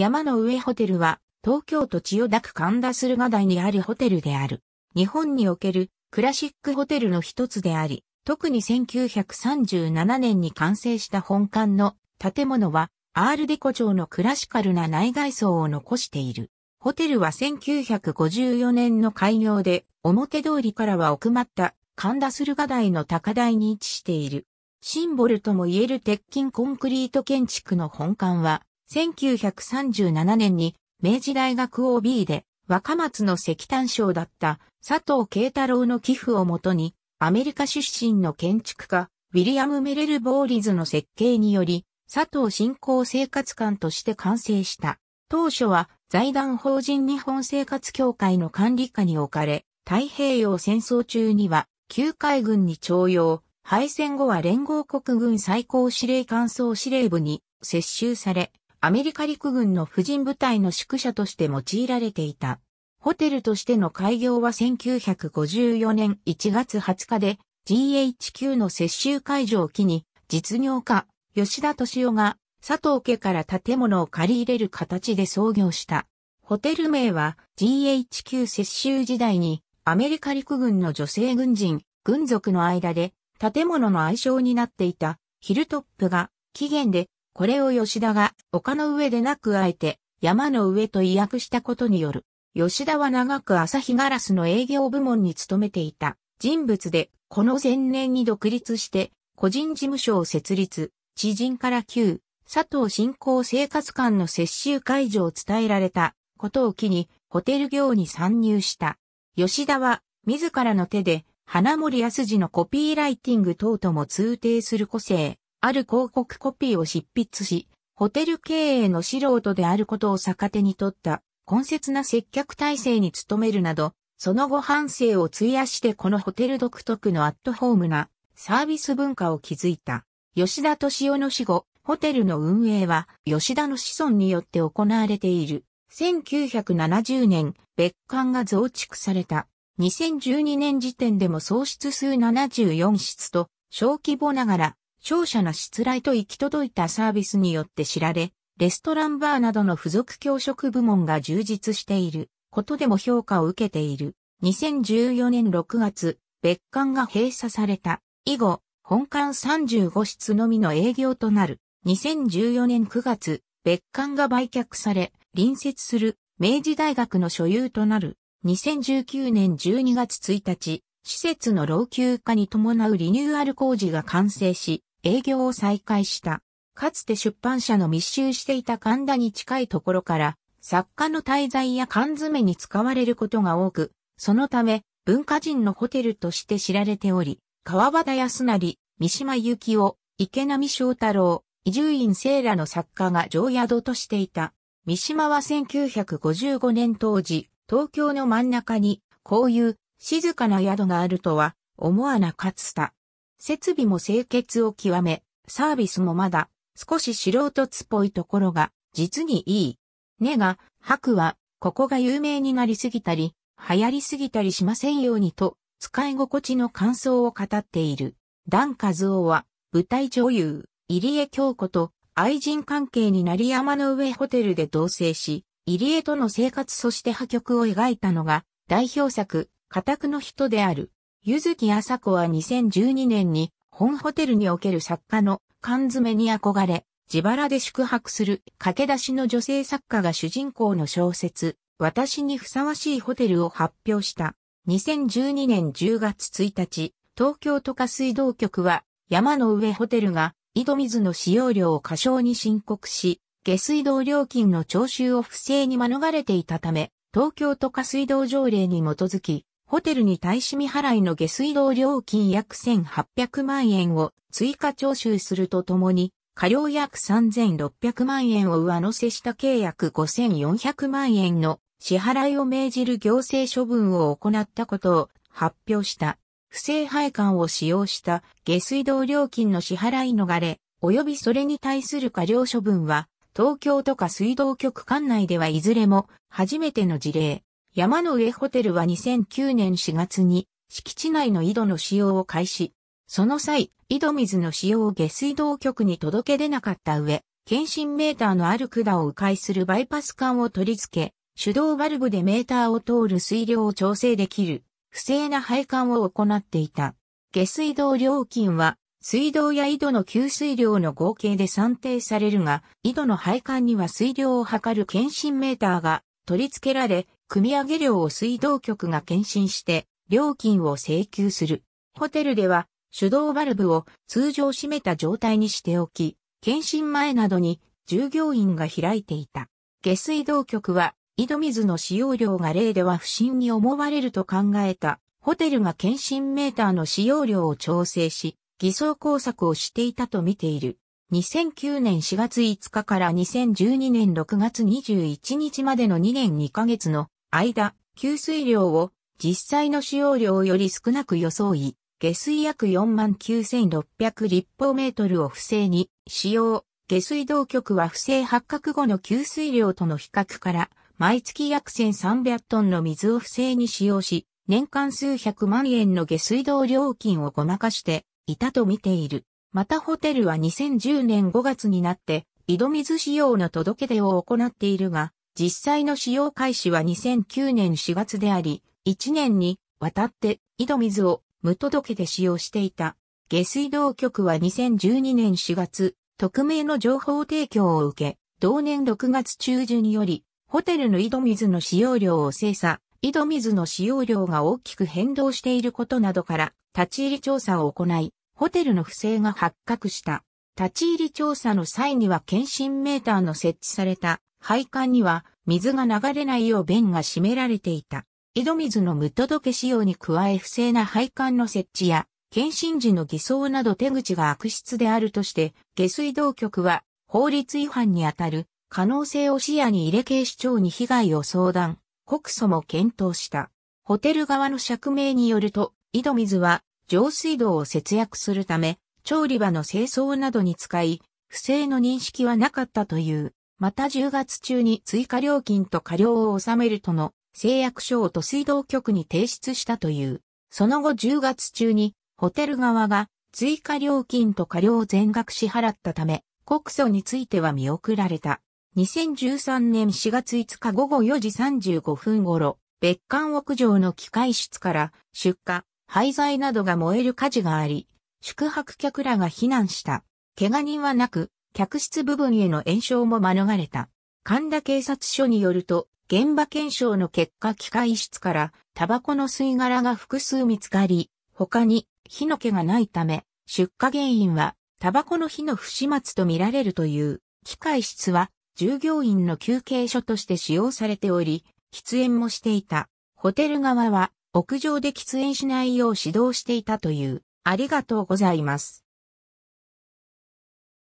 山の上ホテルは、東京都千代田区神田駿河台にあるホテルである。日本におけるクラシックホテルの一つであり、特に1937年に完成した本館の建物は、アールデコ調のクラシカルな内外装を残している。ホテルは1954年の開業で、表通りからは奥まった神田駿河台の高台に位置している。シンボルとも言える鉄筋コンクリート建築の本館は、1937年に明治大学 OB で若松の石炭省だった佐藤慶太郎の寄付をもとにアメリカ出身の建築家ウィリアム・メレル・ボーリズの設計により佐藤振興生活館として完成した。当初は財団法人日本生活協会の管理下に置かれ、太平洋戦争中には旧海軍に徴用、敗戦後は連合国軍最高司令官総司令部に接収され、アメリカ陸軍の婦人部隊の宿舎として用いられていた。ホテルとしての開業は1954年1月20日で GHQ の接収会場を機に実業家吉田敏夫が佐藤家から建物を借り入れる形で創業した。ホテル名は GHQ 接収時代にアメリカ陸軍の女性軍人、軍属の間で建物の愛称になっていたヒルトップが期限でこれを吉田が丘の上でなくあえて山の上と意訳したことによる。吉田は長く朝日ガラスの営業部門に勤めていた人物で、この前年に独立して個人事務所を設立、知人から旧佐藤新興生活館の接収会場を伝えられたことを機にホテル業に参入した。吉田は自らの手で花森康次のコピーライティング等とも通定する個性、ある広告コピーを執筆し、ホテル経営の素人であることを逆手に取った、根節な接客体制に努めるなど、その後半生を費やしてこのホテル独特のアットホームなサービス文化を築いた。吉田敏夫の死後、ホテルの運営は吉田の子孫によって行われている。1970年、別館が増築された。2012年時点でも総室数74室と、小規模ながら商社の失礼と行き届いたサービスによって知られ、レストランバーなどの付属教職部門が充実していることでも評価を受けている。2014年6月、別館が閉鎖された。以後、本館35室のみの営業となる。2014年9月、別館が売却され、隣接する明治大学の所有となる。2019年12月1日、施設の老朽化に伴うリニューアル工事が完成し、営業を再開した。かつて出版社の密集していた神田に近いところから、作家の滞在や缶詰に使われることが多く、そのため、文化人のホテルとして知られており、川端康成、三島由紀夫、池波翔太郎、伊集院聖らの作家が常宿としていた。三島は1955年当時、東京の真ん中に、こういう静かな宿があるとは思わなかった。設備も清潔を極め、サービスもまだ少し素人っぽいところが実にいい。ねが、白はここが有名になりすぎたり、流行りすぎたりしませんようにと、使い心地の感想を語っている。ダン・カズオは、舞台女優、入江京子と愛人関係になり山の上ホテルで同棲し、入江との生活そして破局を描いたのが、代表作、家宅の人である。ゆずきあさこは2012年に本ホテルにおける作家の缶詰に憧れ、自腹で宿泊する駆け出しの女性作家が主人公の小説、私にふさわしいホテルを発表した。2012年10月1日、東京都下水道局は山の上ホテルが井戸水の使用量を過小に申告し、下水道料金の徴収を不正に免れていたため、東京都下水道条例に基づき、ホテルに対し未払いの下水道料金約1800万円を追加徴収するとともに、過料約3600万円を上乗せした契約5400万円の支払いを命じる行政処分を行ったことを発表した。不正配管を使用した下水道料金の支払い逃れ、及びそれに対する過料処分は、東京都下水道局管内ではいずれも初めての事例。山の上ホテルは2009年4月に敷地内の井戸の使用を開始。その際、井戸水の使用を下水道局に届け出なかった上、検診メーターのある管を迂回するバイパス管を取り付け、手動バルブでメーターを通る水量を調整できる、不正な配管を行っていた。下水道料金は、水道や井戸の給水量の合計で算定されるが、井戸の配管には水量を測る検診メーターが取り付けられ、組上料を水道局が検診して、料金を請求する。ホテルでは、手動バルブを通常閉めた状態にしておき、検診前などに従業員が開いていた。下水道局は、井戸水の使用量が例では不審に思われると考えた、ホテルが検診メーターの使用量を調整し、偽装工作をしていたと見ている。2009年4月5日から2012年6月21日までの2年2ヶ月の間、給水量を実際の使用量より少なく装い、下水約49,600立方メートルを不正に使用。下水道局は不正発覚後の給水量との比較から、毎月約1300トンの水を不正に使用し、年間数百万円の下水道料金をごまかしていたと見ている。またホテルは2010年5月になって、井戸水使用の届け出を行っているが、実際の使用開始は2009年4月であり、1年にわたって井戸水を無届けで使用していた。下水道局は2012年4月、匿名の情報提供を受け、同年6月中旬により、ホテルの井戸水の使用量を精査、井戸水の使用量が大きく変動していることなどから、立ち入り調査を行い、ホテルの不正が発覚した。立ち入り調査の際には検診メーターの設置された配管には水が流れないよう弁が閉められていた。井戸水の無届け仕様に加え不正な配管の設置や、検診時の偽装など手口が悪質であるとして、下水道局は法律違反にあたる可能性を視野に入れ警視庁に被害を相談、告訴も検討した。ホテル側の釈明によると、井戸水は上水道を節約するため、調理場の清掃などに使い、不正の認識はなかったという。また10月中に追加料金と過料を納めるとの誓約書を都水道局に提出したという。その後10月中にホテル側が追加料金と過料を全額支払ったため、告訴については見送られた。2013年4月5日午後4時35分頃、別館屋上の機械室から出火、廃材などが燃える火事があり、宿泊客らが避難した。怪我人はなく、客室部分への延焼も免れた。神田警察署によると、現場検証の結果機械室からタバコの吸い殻が複数見つかり、他に火の気がないため、出火原因はタバコの火の不始末とみられるという、機械室は従業員の休憩所として使用されており、喫煙もしていた。ホテル側は屋上で喫煙しないよう指導していたという、ありがとうございます。